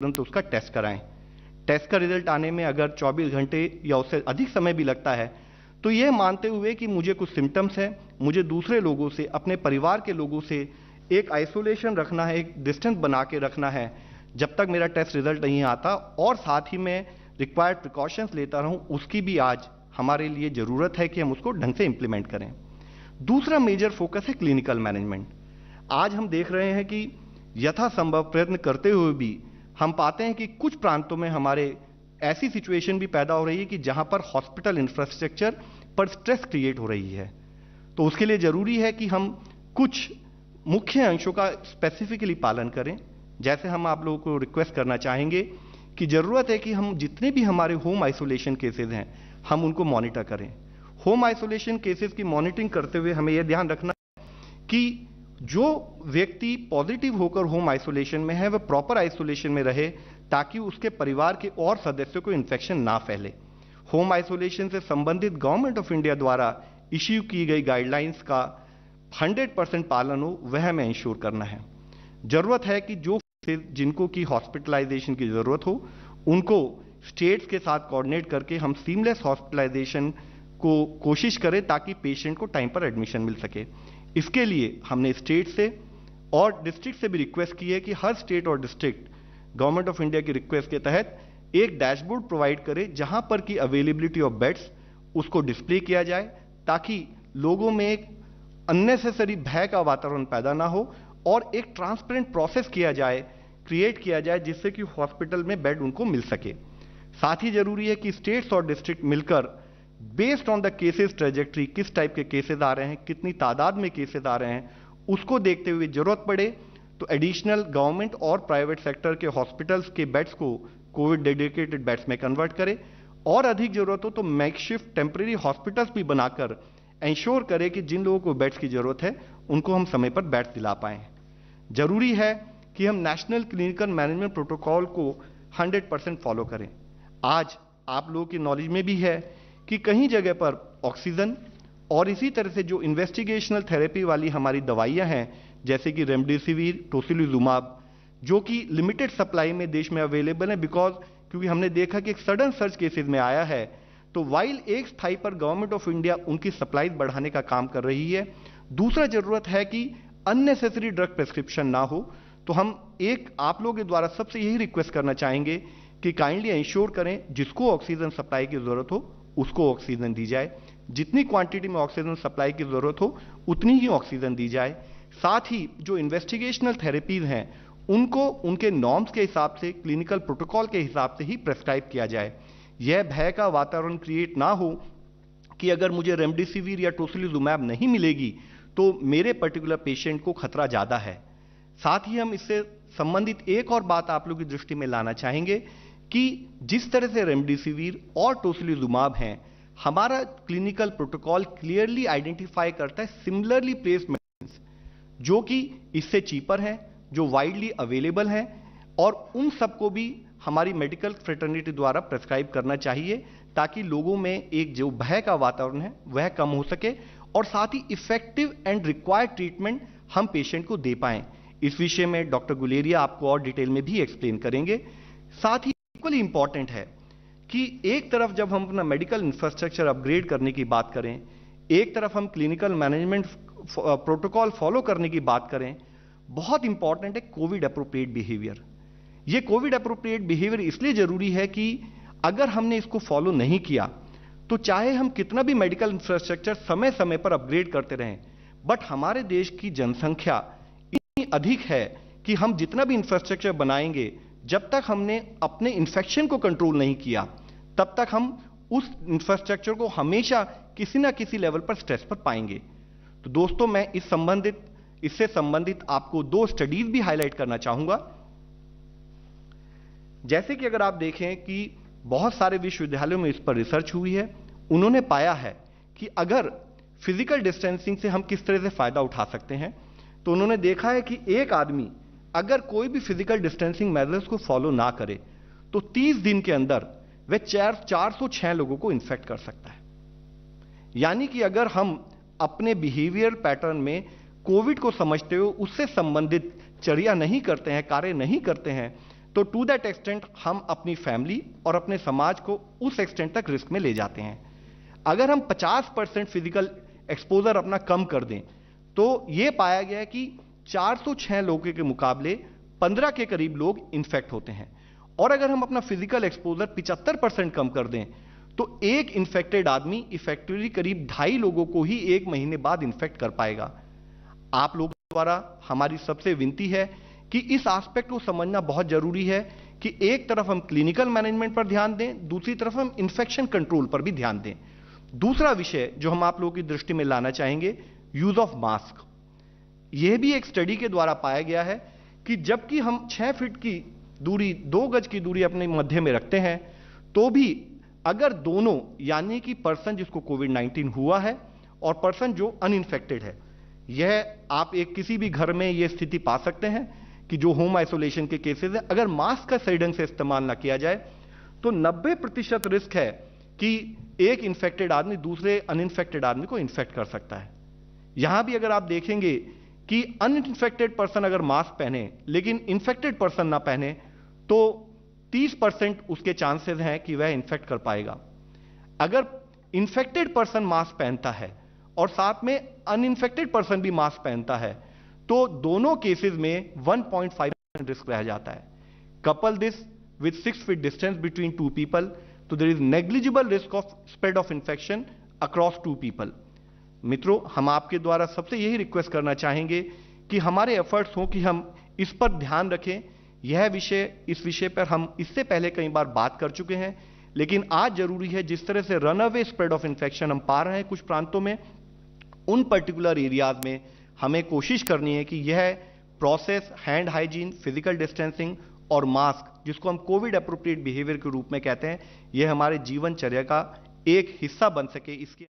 तुरंत उसका टेस्ट कराएं टेस्ट का रिजल्ट आने में अगर 24 घंटे या उससे अधिक समय भी लगता है तो यह मानते हुए कि मुझे कुछ सिम्टम्स हैं मुझे दूसरे लोगों से अपने परिवार के लोगों से एक आइसोलेशन रखना है एक डिस्टेंस बना के रखना है जब तक मेरा टेस्ट रिजल्ट नहीं आता और साथ ही मैं रिक्वायर्ड प्रिकॉशंस लेता रहूं उसकी भी आज हमारे लिए ज़रूरत है कि हम उसको ढंग से इंप्लीमेंट करें दूसरा मेजर फोकस है क्लिनिकल मैनेजमेंट आज हम देख रहे हैं कि यथासंभव प्रयत्न करते हुए भी हम पाते हैं कि कुछ प्रांतों में हमारे ऐसी सिचुएशन भी पैदा हो रही है कि जहां पर हॉस्पिटल इंफ्रास्ट्रक्चर पर स्ट्रेस क्रिएट हो रही है तो उसके लिए ज़रूरी है कि हम कुछ मुख्य अंशों का स्पेसिफिकली पालन करें जैसे हम आप लोगों को रिक्वेस्ट करना चाहेंगे कि ज़रूरत है कि हम जितने भी हमारे होम आइसोलेशन केसेज हैं हम उनको मॉनिटर करें होम आइसोलेशन केसेस की मॉनिटरिंग करते हुए हमें यह ध्यान रखना कि जो व्यक्ति पॉजिटिव होकर होम आइसोलेशन में है वह प्रॉपर आइसोलेशन में रहे ताकि उसके परिवार के और सदस्यों को इन्फेक्शन ना फैले होम आइसोलेशन से संबंधित गवर्नमेंट ऑफ इंडिया द्वारा इश्यू की गई गाइडलाइंस का 100 परसेंट पालन हो वह हमें इंश्योर करना है जरूरत है कि जो जिनको की हॉस्पिटलाइजेशन की जरूरत हो उनको स्टेट्स के साथ कोऑर्डिनेट करके हम सीमलेस हॉस्पिटलाइजेशन को कोशिश करें ताकि पेशेंट को टाइम पर एडमिशन मिल सके इसके लिए हमने स्टेट से और डिस्ट्रिक्ट से भी रिक्वेस्ट की है कि हर स्टेट और डिस्ट्रिक्ट गवर्नमेंट ऑफ इंडिया की रिक्वेस्ट के तहत एक डैशबोर्ड प्रोवाइड करे जहां पर कि अवेलेबिलिटी ऑफ बेड्स उसको डिस्प्ले किया जाए ताकि लोगों में एक अननेसेसरी भय का वातावरण पैदा ना हो और एक ट्रांसपेरेंट प्रोसेस किया जाए क्रिएट किया जाए जिससे कि हॉस्पिटल में बेड उनको मिल सके साथ ही जरूरी है कि स्टेट्स और डिस्ट्रिक्ट मिलकर based on the cases trajectory किस टाइप के केसेस आ रहे हैं कितनी तादाद में केसेस आ रहे हैं उसको देखते हुए जरूरत पड़े तो एडिशनल गवर्नमेंट और प्राइवेट सेक्टर के हॉस्पिटल्स के बेड्स को कोविड डेडिकेटेड बेड्स में कन्वर्ट करें और अधिक जरूरत हो तो मैकशिफ्ट टेम्परेरी हॉस्पिटल्स भी बनाकर इंश्योर करें कि जिन लोगों को बेड्स की जरूरत है उनको हम समय पर बेड्स दिला पाएं जरूरी है कि हम नेशनल क्लिनिकल मैनेजमेंट प्रोटोकॉल को 100 परसेंट फॉलो करें आज आप लोगों की नॉलेज में भी है कि कहीं जगह पर ऑक्सीजन और इसी तरह से जो इन्वेस्टिगेशनल थेरेपी वाली हमारी दवाइयाँ हैं जैसे कि रेमडेसिविर टोसिलुजुमाब जो कि लिमिटेड सप्लाई में देश में अवेलेबल है बिकॉज क्योंकि हमने देखा कि एक सडन सर्च केसेज में आया है तो वाइल एक स्थाई पर गवर्नमेंट ऑफ इंडिया उनकी सप्लाई बढ़ाने का काम कर रही है दूसरा जरूरत है कि अननेसेसरी ड्रग प्रेस्क्रिप्शन ना हो तो हम एक आप लोगों के द्वारा सबसे यही रिक्वेस्ट करना चाहेंगे कि काइंडली इंश्योर करें जिसको ऑक्सीजन सप्लाई की जरूरत हो उसको ऑक्सीजन दी जाए जितनी क्वांटिटी में ऑक्सीजन सप्लाई की ज़रूरत हो उतनी ही ऑक्सीजन दी जाए साथ ही जो इन्वेस्टिगेशनल थेरेपीज हैं उनको उनके नॉर्म्स के हिसाब से क्लिनिकल प्रोटोकॉल के हिसाब से ही प्रेस्क्राइब किया जाए यह भय का वातावरण क्रिएट ना हो कि अगर मुझे रेमडेसिविर या टोसिलिजुमैब नहीं मिलेगी तो मेरे पर्टिकुलर पेशेंट को खतरा ज़्यादा है साथ ही हम इससे संबंधित एक और बात आप लोग की दृष्टि में लाना चाहेंगे कि जिस तरह से रेमडेसिविर और टोसिलिजुमाब हैं हमारा क्लिनिकल प्रोटोकॉल क्लियरली आइडेंटिफाई करता है सिमिलरली प्लेस मेडिसिन जो कि इससे चीपर हैं जो वाइडली अवेलेबल हैं और उन सबको भी हमारी मेडिकल फ्रेटर्निटी द्वारा प्रेस्क्राइब करना चाहिए ताकि लोगों में एक जो भय का वातावरण है वह कम हो सके और साथ ही इफेक्टिव एंड रिक्वायर्ड ट्रीटमेंट हम पेशेंट को दे पाएं इस विषय में डॉक्टर गुलेरिया आपको और डिटेल में भी एक्सप्लेन करेंगे साथ ही इक्वली इंपॉर्टेंट है कि एक तरफ जब हम अपना मेडिकल इंफ्रास्ट्रक्चर अपग्रेड करने की बात करें एक तरफ हम क्लिनिकल मैनेजमेंट प्रोटोकॉल फॉलो करने की बात करें बहुत इंपॉर्टेंट है कोविड अप्रोप्रिएट बिहेवियर ये कोविड अप्रोप्रिएट बिहेवियर इसलिए जरूरी है कि अगर हमने इसको फॉलो नहीं किया तो चाहे हम कितना भी मेडिकल इंफ्रास्ट्रक्चर समय समय पर अपग्रेड करते रहें बट हमारे देश की जनसंख्या इतनी अधिक है कि हम जितना भी इंफ्रास्ट्रक्चर बनाएंगे जब तक हमने अपने इन्फेक्शन को कंट्रोल नहीं किया तब तक हम उस इंफ्रास्ट्रक्चर को हमेशा किसी ना किसी लेवल पर स्ट्रेस पर पाएंगे तो दोस्तों मैं इस संबंधित इससे संबंधित आपको दो स्टडीज भी हाईलाइट करना चाहूंगा जैसे कि अगर आप देखें कि बहुत सारे विश्वविद्यालयों में इस पर रिसर्च हुई है उन्होंने पाया है कि अगर फिजिकल डिस्टेंसिंग से हम किस तरह से फायदा उठा सकते हैं तो उन्होंने देखा है कि एक आदमी अगर कोई भी फिजिकल डिस्टेंसिंग मेजर्स को फॉलो ना करे तो 30 दिन के अंदर वह चार चार लोगों को इन्फेक्ट कर सकता है यानी कि अगर हम अपने बिहेवियर पैटर्न में कोविड को समझते हुए उससे संबंधित चर्या नहीं करते हैं कार्य नहीं करते हैं तो टू दैट एक्सटेंट हम अपनी फैमिली और अपने समाज को उस एक्सटेंट तक रिस्क में ले जाते हैं अगर हम 50 परसेंट फिजिकल एक्सपोजर अपना कम कर दें तो यह पाया गया है कि 406 लोगों के मुकाबले 15 के करीब लोग इन्फेक्ट होते हैं और अगर हम अपना फिजिकल एक्सपोजर 75 परसेंट कम कर दें तो एक इन्फेक्टेड आदमी इफेक्टिवली करीब ढाई लोगों को ही एक महीने बाद इन्फेक्ट कर पाएगा आप लोग द्वारा हमारी सबसे विनती है कि इस आस्पेक्ट को समझना बहुत जरूरी है कि एक तरफ हम क्लिनिकल मैनेजमेंट पर ध्यान दें दूसरी तरफ हम इन्फेक्शन कंट्रोल पर भी ध्यान दें दूसरा विषय जो हम आप लोगों की दृष्टि में लाना चाहेंगे यूज ऑफ मास्क यह भी एक स्टडी के द्वारा पाया गया है कि जबकि हम छह फीट की दूरी दो गज की दूरी अपने मध्य में रखते हैं तो भी अगर दोनों यानी कि पर्सन जिसको कोविड 19 हुआ है और पर्सन जो अनइंफेक्टेड है यह आप एक किसी भी घर में यह स्थिति पा सकते हैं कि जो होम आइसोलेशन के केसेस है अगर मास्क का सही ढंग से इस्तेमाल ना किया जाए तो 90 प्रतिशत रिस्क है कि एक इन्फेक्टेड आदमी दूसरे अनइंफेक्टेड आदमी को इन्फेक्ट कर सकता है यहां भी अगर आप देखेंगे कि अनइन्फेक्टेड पर्सन अगर मास्क पहने लेकिन इन्फेक्टेड पर्सन ना पहने तो 30 परसेंट उसके चांसेस हैं कि वह इन्फेक्ट कर पाएगा अगर इन्फेक्टेड पर्सन मास्क पहनता है और साथ में अनइन्फेक्टेड पर्सन भी मास्क पहनता है तो दोनों केसेस में 1.5 परसेंट रिस्क रह जाता है couple this with six feet distance between two people तो there is negligible risk of spread of infection across two people मित्रों हम आपके द्वारा सबसे यही रिक्वेस्ट करना चाहेंगे कि हमारे एफर्ट्स हों कि हम इस पर ध्यान रखें यह विषय इस विषय पर हम इससे पहले कई बार बात कर चुके हैं लेकिन आज जरूरी है जिस तरह से run away spread of infection हम पा रहे हैं कुछ प्रांतों में उन पर्टिकुलर एरियाज में हमें कोशिश करनी है कि यह process hand hygiene physical distancing और मास्क जिसको हम कोविड अप्रोप्रिएट बिहेवियर के रूप में कहते हैं यह हमारे जीवनचर्या का एक हिस्सा बन सके इसके